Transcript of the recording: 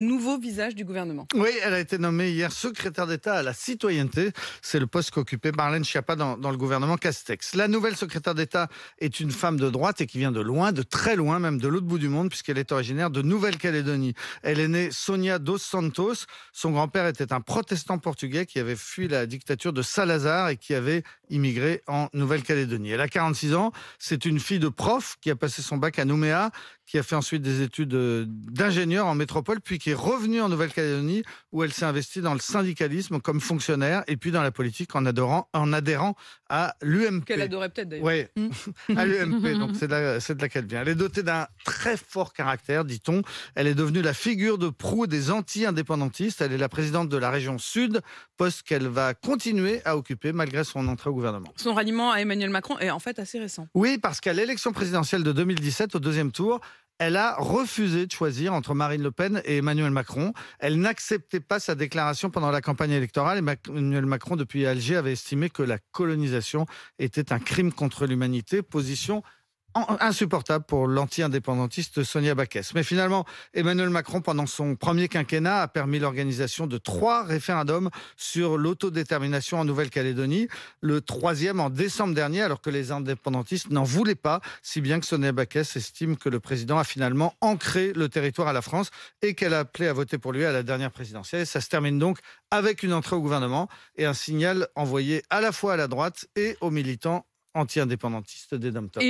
nouveau visage du gouvernement. Oui, elle a été nommée hier secrétaire d'État à la citoyenneté. C'est le poste qu'occupait Marlène Schiappa dans, dans, le gouvernement Castex. La nouvelle secrétaire d'État est une femme de droite et qui vient de loin, de très loin, même de l'autre bout du monde, puisqu'elle est originaire de Nouvelle-Calédonie. Elle est née Sonia dos Santos. Son grand-père était un protestant portugais qui avait fui la dictature de Salazar et qui avait immigrée en Nouvelle-Calédonie. Elle a 46 ans, c'est une fille de prof qui a passé son bac à Nouméa, qui a fait ensuite des études euh, d'ingénieur en métropole, puis qui est revenue en Nouvelle-Calédonie où elle s'est investie dans le syndicalisme comme fonctionnaire et puis dans la politique en, adorant, en adhérant à l'UMP. Qu'elle adorait peut-être d'ailleurs. Oui, hmm. à l'UMP, donc c'est de, vient. Elle est dotée d'un très fort caractère, dit-on. Elle est devenue la figure de proue des anti-indépendantistes. Elle est la présidente de la région Sud, poste qu'elle va continuer à occuper malgré son entrée au son ralliement à Emmanuel Macron est en fait assez récent. Oui, parce qu'à l'élection présidentielle de 2017, au deuxième tour, elle a refusé de choisir entre Marine Le Pen et Emmanuel Macron. Elle n'acceptait pas sa déclaration pendant la campagne électorale. Emmanuel Macron, depuis Alger, avait estimé que la colonisation était un crime contre l'humanité, position insupportable pour l'anti-indépendantiste Sonia Baquès. Mais finalement, Emmanuel Macron, pendant son premier quinquennat, a permis l'organisation de trois référendums sur l'autodétermination en Nouvelle-Calédonie, le troisième en décembre dernier, alors que les indépendantistes n'en voulaient pas, si bien que Sonia Baquès estime que le président a finalement ancré le territoire à la France et qu'elle a appelé à voter pour lui à la dernière présidentielle. Ça se termine donc avec une entrée au gouvernement et un signal envoyé à la fois à la droite et aux militants anti-indépendantistes des Dumptons.